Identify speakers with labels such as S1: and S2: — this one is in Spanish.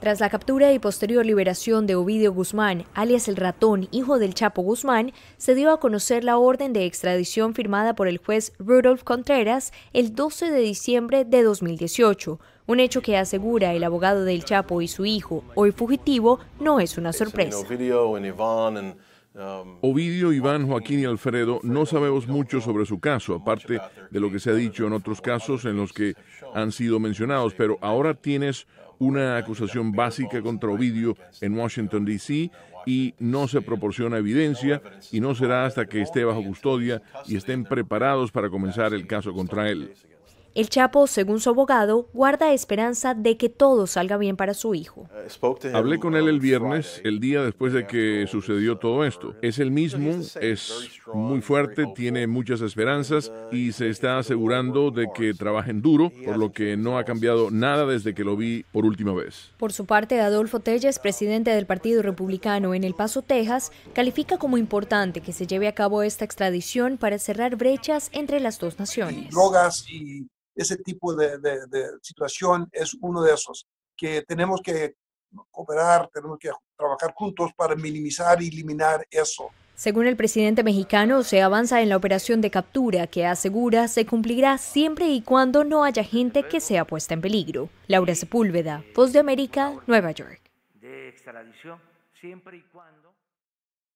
S1: Tras la captura y posterior liberación de Ovidio Guzmán, alias el ratón, hijo del Chapo Guzmán, se dio a conocer la orden de extradición firmada por el juez Rudolf Contreras el 12 de diciembre de 2018, un hecho que asegura el abogado del Chapo y su hijo, hoy fugitivo, no es una sorpresa.
S2: Ovidio, Iván, Joaquín y Alfredo, no sabemos mucho sobre su caso, aparte de lo que se ha dicho en otros casos en los que han sido mencionados, pero ahora tienes una acusación básica contra Ovidio en Washington, D.C. y no se proporciona evidencia y no será hasta que esté bajo custodia y estén preparados para comenzar el caso contra él.
S1: El Chapo, según su abogado, guarda esperanza de que todo salga bien para su hijo.
S2: Eh, Hablé con él el viernes, el día después de que sucedió todo esto. Es el mismo, es muy fuerte, tiene muchas esperanzas uh, y se está asegurando de que trabajen duro, por lo que no ha cambiado nada desde que lo vi por última vez.
S1: Por su parte, Adolfo Telles, presidente del Partido Republicano en El Paso, Texas, califica como importante que se lleve a cabo esta extradición para cerrar brechas entre las dos naciones.
S3: Drogas y ese tipo de, de, situación es uno de esos, que tenemos que cooperar, tenemos que trabajar juntos para minimizar y eliminar
S1: eso. Según el presidente mexicano, se avanza en la operación de captura que asegura se cumplirá siempre y cuando no haya gente que sea puesta en peligro. Laura Sepúlveda, Voz de América, Nueva York. De extradición, siempre y cuando.